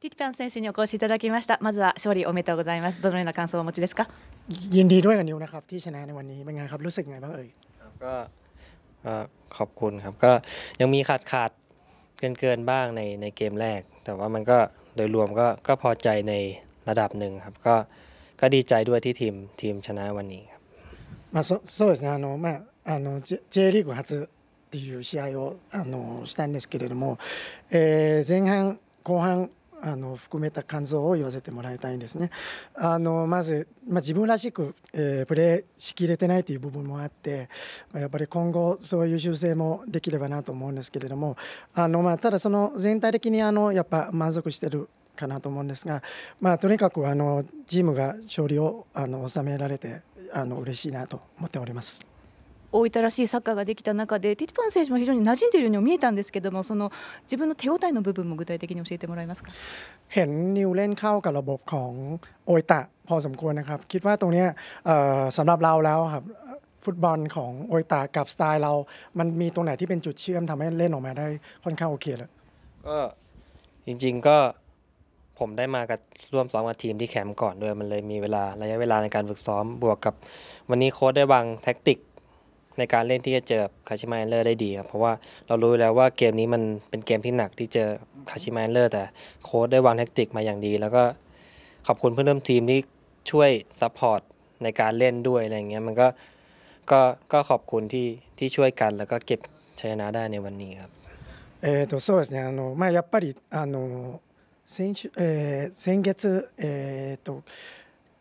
ティティパン選手にお越しいただきました。まずは勝利おめでとうございます。どのような感想をお持ちですかยินดีด้วยกับนิวนะครับที่ชนะในวันนี้เป็นไงครับรู้สึกไงบ้างเอ่ยก็ขอบคุณครับก็ยังมีขาดขาดเกินเกินบ้างในในเกมแรก แต่ว่ามันก็โดยรวมก็ก็พอใจในระดับหนึ่งครับก็ก็ดีใจด้วยที่ทีมทีมชนะวันนี้ครับมาそうですねあのまああの J リーグ初っていう試合をあのしたんですけれども、え前半後半あの含めた感想を言わせてもらいたいんですね。あのまず、まあ、自分らしく、えー、プレーしきれてないという部分もあって、まあ、やっぱり今後そういう修正もできればなと思うんですけれどもあの、まあ、ただその全体的にあのやっぱ満足してるかなと思うんですが、まあ、とにかくあのチームが勝利をあの収められてあの嬉しいなと思っております。大分らしいサッカーができた中でティティパン選手も非常に馴染んでいるように見えたんですけどもその自分の手応えの部分も具体的に教えてもらえますかเห็นนิวเล่นเข้ากับระบบของโอตะพอสมควรนะครับคิดว่าตรงนี้สำหรับเราแล้วครับฟุตบอลของโอตะกับสไตล์เรามันมีตรงไหนที่เป็นจุดเชื่อมทำให้เล่นออกมาได้ค่อนข้างโอเคเลยก็จริงๆก็ผมได้มากับร่วมซ้อมกับทีมที่แคมป์ก่อนด้วยมันเลยมีเวลาระยะเวลาในการฝึกซ้อมบวกกับวันนี้โค้ชได้วางแท็กติกในการเล่นที่จะเจอคาชิมาเลอร์ได้ดีครับเพราะว่าเรารู้แล้วว่าเกมนี้มันเป็นเกมที่หนักที่เจอคาชิมาเลอร์แต่โค้ดได้วางแท็กติกมาอย่างดีแล้วก็ขอบคุณเพื่อนร่วมทีมที่ช่วยซัพพอร์ตในการเล่นด้วยอะไรเงี้ยมันก็ก็ก็ขอบคุณที่ที่ช่วยกัน แล้วก็เก็บชัยชนะได้ในวันนี้ครับเออตัวそうですねあのまあやっぱりあの先週、えー、先月、えーと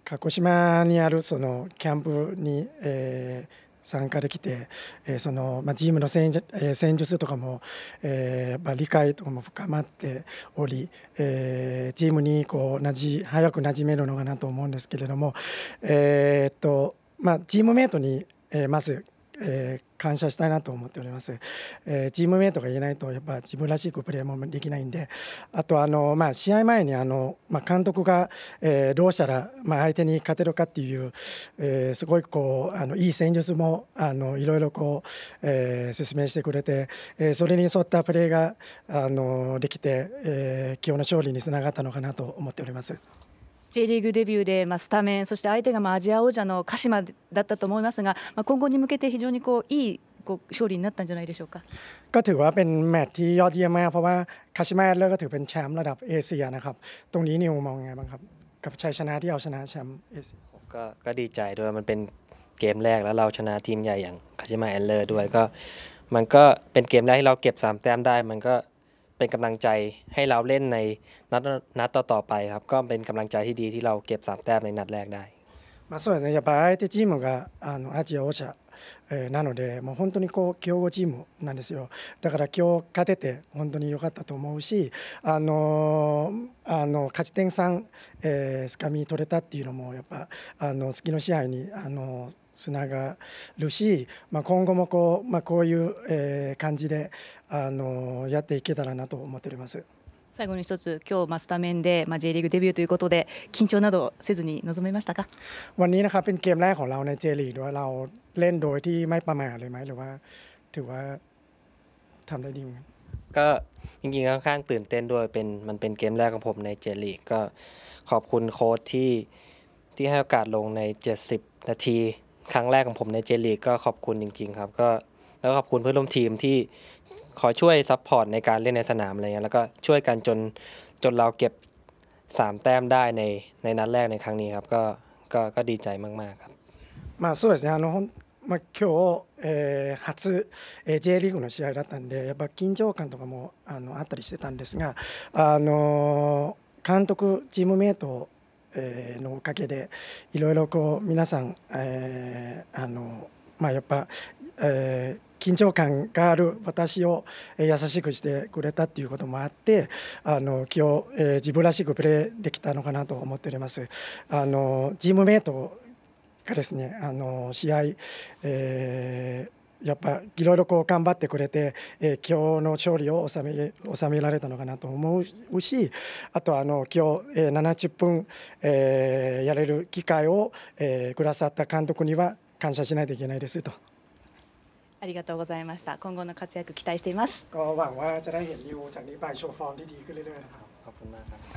鹿児島にあるそのキャンプに、えー参加できて、えー、そのまあ、チームの戦,、えー、戦術とかも、えー、まあ理解とかも深まっており、えー、チームにこうなじ早くなじめるのかなと思うんですけれども、えー、っとまあ、チームメイトに、えまずえー、感謝したいなと思っております、えー、チームメートが言えないとやっぱ自分らしくプレーもできないんであとあの、まあ、試合前にあの、まあ、監督が、えー、どうしたら、まあ、相手に勝てるかっていう、えすごいこうあのいい戦術もあのいろいろこう、え説明してくれて、えそれに沿ったプレーがあのできて、えー、今日の勝利につながったのかなと思っております。J リーグデビューで、まあ、スタメンそして相手がまあアジア王者の鹿島だったと思いますが、まあ、今後に向けて非常にこういいこう勝利になったんじゃないでしょうかก็ถือว่าเป็นแมตช์ที่ยอดเยี่ยมมาก เพราะว่าคาชิมาเลอร์ก็ถือเป็นแชมป์ระดับเอเชียนะครับตรงนี้นิวมองไงบ้างครับกับชัยชนะที่เอาชนะแชมป์เอเชียก็ก็ดีใจด้วยมันเป็นเกมแรกแล้วเราชนะทีมใหญ่อย่างคาชิมาเลอร์ด้วยก็ มันก็เป็นเกมแรกที่เราเก็บ3แต้มได้มันก็เป็นกำลังใจให้เราเล่นในนัดนัดต่อๆไป ครับ ก็เป็นกำลังใจที่ดีที่เราเก็บสามแต้มในนัดแรกได้まあ、そうですねやっぱ相手チームがあのアジア王者、えー、なのでもう本当にこう強豪チームなんですよだから今日勝てて本当に良かったと思うし、あのー、あの勝ち点3、えー、つかみ取れたっていうのもやっぱあの次の試合に、あのつながるし、まあ、今後もこう,、まあ、こういう、えー、感じで、あのやっていけたらなと思っております。最後に一つ今日マスタメンで、まあ、J リーグデビューということで緊張などせずに臨めましたかวันนี้นะครับเป็นเกมแรกของเราใน J ลีกด้วยเราเล่นโดยที่ไม่ประมาทเลยไหมหรือว่า ถือว่าทำได้ดีก็จริงๆค่อนข้างตื่นเต้นด้วยเป็นมันเป็นเกมแรกของผมใน J ลีกก็ขอบคุณโค้ชที่ที่ให้โอกาสลงใน70นาที ครั้งแรกของผมใน J ลีกก็ขอบคุณจริงๆ ครับก็แล้วขอบคุณเพื่อนร่วมทีมที่คอยช่วยซัพพอร์ตในการเล่นในสนามอะไรเงี้ยแล้วก็ช่วยกันจนจนเราเก็บ3แต้มได้ในในนัดแรกในครั้งนี้ครับก็ก็ก็ดีใจมากๆครับมาสุดนะครับまあ今日、えー、初、えー、J リーグの試合だったんでやっぱ緊張感とかもあのあったりしてたんですが、あの監督、チームメート、のおかげでいろいろこう皆さん、あのまあ、やっぱ、緊張感がある私を優しくしてくれたっていうこともあってあの今日、えー、自分らしくプレーできたのかなと思っております。あのチームメイトがですねあの試合、えーやっぱいろいろこう頑張ってくれて、えー、今日の勝利を収め収められたのかなと思うしあとあの今日、えー、70分、えー、やれる機会を、えー、くださった監督には感謝しないといけないですと。ありがとうございました。今後の活躍期待しています。あ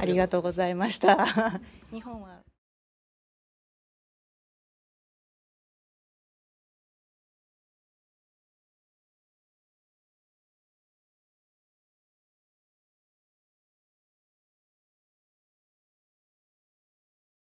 りがとうございました。日本は